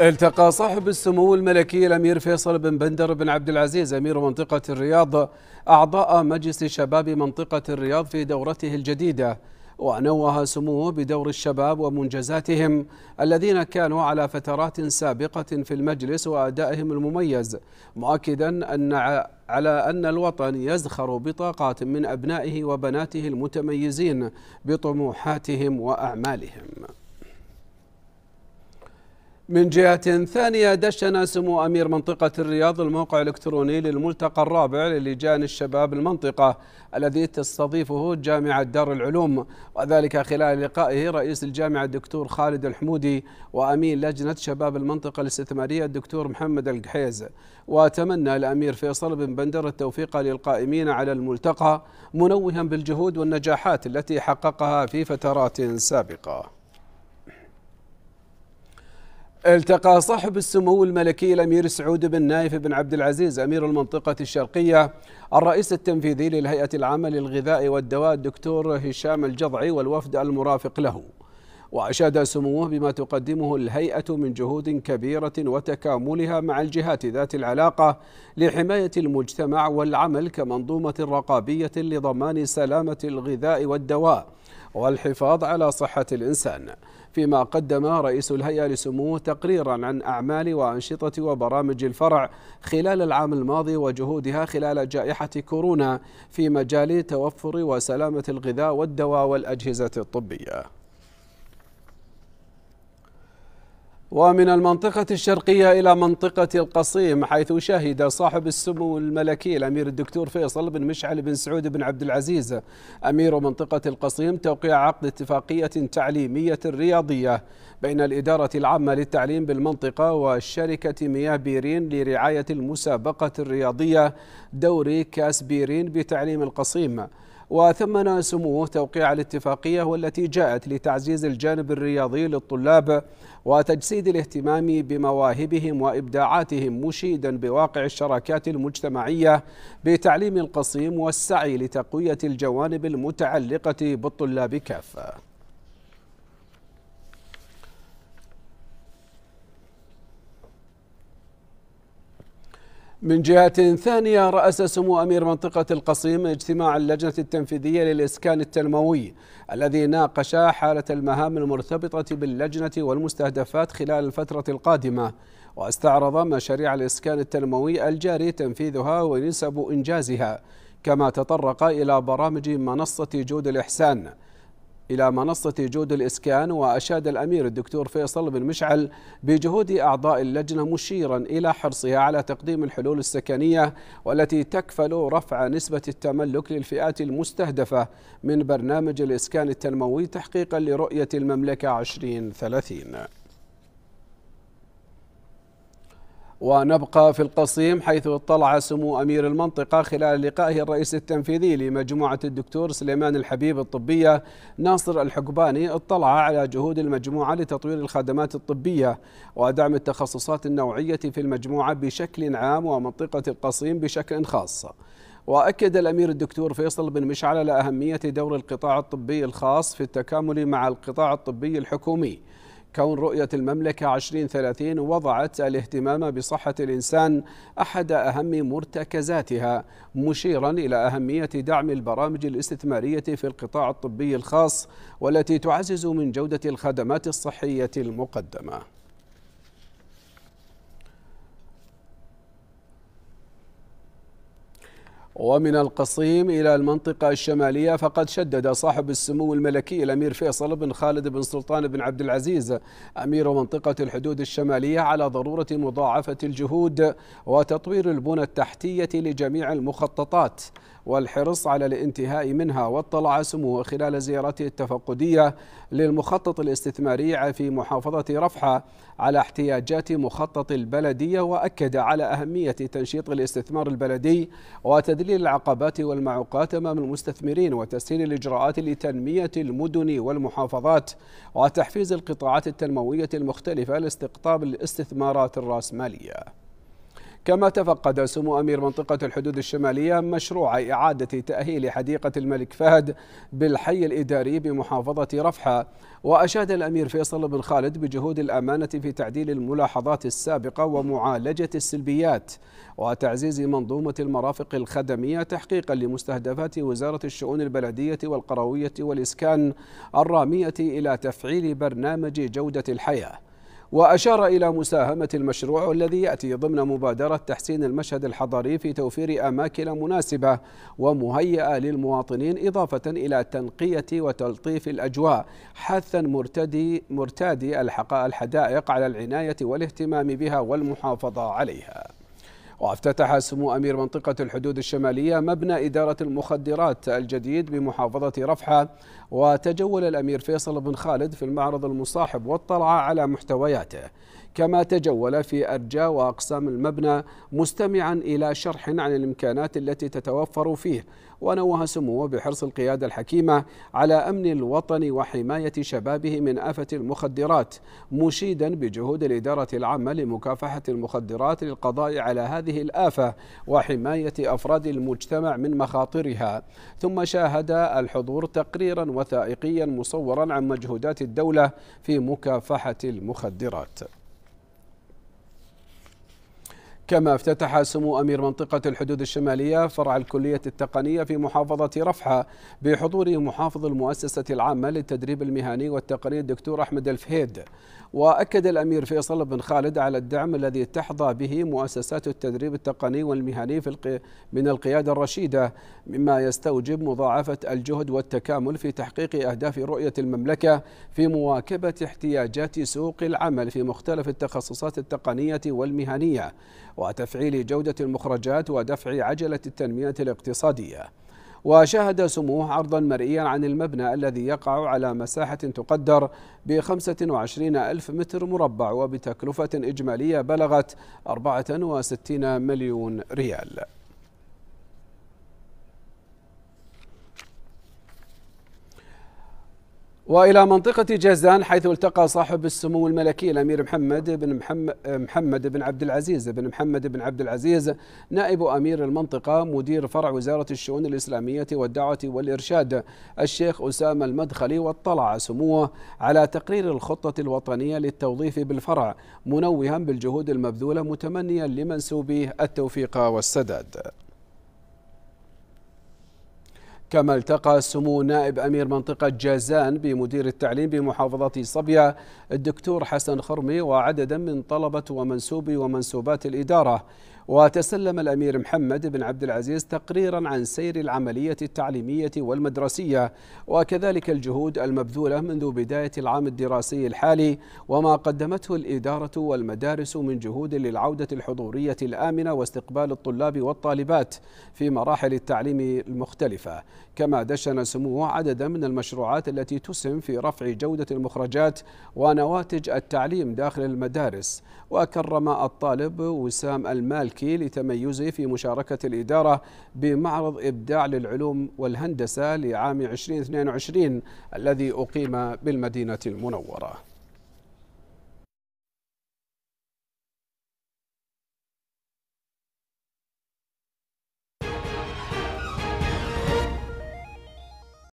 التقى صاحب السمو الملكي الامير فيصل بن بندر بن عبد العزيز امير منطقه الرياض اعضاء مجلس شباب منطقه الرياض في دورته الجديده ونوه سموه بدور الشباب ومنجزاتهم الذين كانوا على فترات سابقه في المجلس وادائهم المميز مؤكدا ان على ان الوطن يزخر بطاقات من ابنائه وبناته المتميزين بطموحاتهم واعمالهم من جهة ثانية دشن سمو أمير منطقة الرياض الموقع الإلكتروني للملتقى الرابع للجان الشباب المنطقة الذي تستضيفه جامعة دار العلوم وذلك خلال لقائه رئيس الجامعة الدكتور خالد الحمودي وأمين لجنة شباب المنطقة الاستثمارية الدكتور محمد القحيز وتمنى الأمير فيصل بن بندر التوفيق للقائمين على الملتقى منوها بالجهود والنجاحات التي حققها في فترات سابقة التقى صاحب السمو الملكي الامير سعود بن نايف بن عبد العزيز امير المنطقه الشرقيه الرئيس التنفيذي للهيئه العامه للغذاء والدواء الدكتور هشام الجضعي والوفد المرافق له وأشاد سموه بما تقدمه الهيئة من جهود كبيرة وتكاملها مع الجهات ذات العلاقة لحماية المجتمع والعمل كمنظومة رقابية لضمان سلامة الغذاء والدواء والحفاظ على صحة الإنسان فيما قدم رئيس الهيئة لسموه تقريرا عن أعمال وأنشطة وبرامج الفرع خلال العام الماضي وجهودها خلال جائحة كورونا في مجال توفر وسلامة الغذاء والدواء والأجهزة الطبية ومن المنطقة الشرقية إلى منطقة القصيم حيث شهد صاحب السمو الملكي الأمير الدكتور فيصل بن مشعل بن سعود بن عبد العزيز أمير منطقة القصيم توقيع عقد اتفاقية تعليمية رياضية بين الإدارة العامة للتعليم بالمنطقة وشركة مياه بيرين لرعاية المسابقة الرياضية دوري كاس بيرين بتعليم القصيم وثمن سموه توقيع الاتفاقية والتي جاءت لتعزيز الجانب الرياضي للطلاب وتجسيد الاهتمام بمواهبهم وإبداعاتهم مشيدا بواقع الشراكات المجتمعية بتعليم القصيم والسعي لتقوية الجوانب المتعلقة بالطلاب كافة من جهة ثانية رأس سمو أمير منطقة القصيم اجتماع اللجنة التنفيذية للإسكان التنموي الذي ناقش حالة المهام المرتبطة باللجنة والمستهدفات خلال الفترة القادمة واستعرض مشاريع الإسكان التنموي الجاري تنفيذها ونسب إنجازها كما تطرق إلى برامج منصة جود الإحسان إلى منصة جود الإسكان وأشاد الأمير الدكتور فيصل بن مشعل بجهود أعضاء اللجنة مشيرا إلى حرصها على تقديم الحلول السكنية والتي تكفل رفع نسبة التملك للفئات المستهدفة من برنامج الإسكان التنموي تحقيقا لرؤية المملكة 2030 ونبقى في القصيم حيث اطلع سمو أمير المنطقة خلال لقائه الرئيس التنفيذي لمجموعة الدكتور سليمان الحبيب الطبية ناصر الحقباني اطلع على جهود المجموعة لتطوير الخدمات الطبية ودعم التخصصات النوعية في المجموعة بشكل عام ومنطقة القصيم بشكل خاص وأكد الأمير الدكتور فيصل بن مشعل على أهمية دور القطاع الطبي الخاص في التكامل مع القطاع الطبي الحكومي كون رؤية المملكة 2030 وضعت الاهتمام بصحة الإنسان أحد أهم مرتكزاتها مشيرا إلى أهمية دعم البرامج الاستثمارية في القطاع الطبي الخاص والتي تعزز من جودة الخدمات الصحية المقدمة ومن القصيم إلى المنطقة الشمالية فقد شدد صاحب السمو الملكي الأمير فيصل بن خالد بن سلطان بن عبد العزيز أمير منطقة الحدود الشمالية على ضرورة مضاعفة الجهود وتطوير البنى التحتية لجميع المخططات والحرص على الانتهاء منها واطلع سموه خلال زيارته التفقدية للمخطط الاستثماري في محافظة رفحة على احتياجات مخطط البلدية وأكد على أهمية تنشيط الاستثمار البلدي وتذليل العقبات والمعوقات أمام المستثمرين وتسهيل الإجراءات لتنمية المدن والمحافظات وتحفيز القطاعات التنموية المختلفة لاستقطاب الاستثمارات الرأسمالية كما تفقد سمو أمير منطقة الحدود الشمالية مشروع إعادة تأهيل حديقة الملك فهد بالحي الإداري بمحافظة رفحة وأشاد الأمير فيصل بن خالد بجهود الأمانة في تعديل الملاحظات السابقة ومعالجة السلبيات وتعزيز منظومة المرافق الخدمية تحقيقا لمستهدفات وزارة الشؤون البلدية والقروية والإسكان الرامية إلى تفعيل برنامج جودة الحياة وأشار إلى مساهمة المشروع الذي يأتي ضمن مبادرة تحسين المشهد الحضري في توفير أماكن مناسبة ومهيئة للمواطنين إضافة إلى تنقية وتلطيف الأجواء حثا مرتدي مرتادي الحدائق على العناية والاهتمام بها والمحافظة عليها وافتتح سمو أمير منطقة الحدود الشمالية مبنى إدارة المخدرات الجديد بمحافظة رفحة وتجول الأمير فيصل بن خالد في المعرض المصاحب والطلعة على محتوياته كما تجول في أرجاء وأقسام المبنى مستمعا إلى شرح عن الإمكانات التي تتوفر فيه ونوه سموه بحرص القيادة الحكيمة على أمن الوطن وحماية شبابه من آفة المخدرات مشيدا بجهود الإدارة العامة لمكافحة المخدرات للقضاء على هذه الآفة وحماية أفراد المجتمع من مخاطرها ثم شاهد الحضور تقريرا وثائقيا مصورا عن مجهودات الدولة في مكافحة المخدرات كما افتتح سمو أمير منطقة الحدود الشمالية فرع الكلية التقنية في محافظة رفحة بحضور محافظ المؤسسة العامة للتدريب المهني والتقني الدكتور أحمد الفهيد وأكد الأمير فيصل بن خالد على الدعم الذي تحظى به مؤسسات التدريب التقني والمهني في القي... من القيادة الرشيدة مما يستوجب مضاعفة الجهد والتكامل في تحقيق أهداف رؤية المملكة في مواكبة احتياجات سوق العمل في مختلف التخصصات التقنية والمهنية وتفعيل جودة المخرجات ودفع عجلة التنمية الاقتصادية وشهد سموه عرضا مرئيا عن المبنى الذي يقع على مساحة تقدر ب 25 ألف متر مربع وبتكلفة إجمالية بلغت 64 مليون ريال والى منطقه جازان حيث التقى صاحب السمو الملكي الامير محمد بن محمد, محمد بن عبد العزيز بن محمد بن عبد العزيز نائب امير المنطقه مدير فرع وزاره الشؤون الاسلاميه والدعوه والارشاد الشيخ اسامه المدخلي واطلع سموه على تقرير الخطه الوطنيه للتوظيف بالفرع منوها بالجهود المبذوله متمنيا لمنسوبيه التوفيق والسداد كما التقى سمو نائب أمير منطقة جازان بمدير التعليم بمحافظة صبية الدكتور حسن خرمي وعددا من طلبة ومنسوبي ومنسوبات الإدارة وتسلم الأمير محمد بن عبد العزيز تقريرا عن سير العملية التعليمية والمدرسية وكذلك الجهود المبذولة منذ بداية العام الدراسي الحالي وما قدمته الإدارة والمدارس من جهود للعودة الحضورية الآمنة واستقبال الطلاب والطالبات في مراحل التعليم المختلفة كما دشن سموه عددا من المشروعات التي تسهم في رفع جودة المخرجات ونواتج التعليم داخل المدارس وكرم الطالب وسام المالكي الملكي لتميزه في مشاركة الإدارة بمعرض إبداع للعلوم والهندسة لعام 2022 الذي أقيم بالمدينة المنورة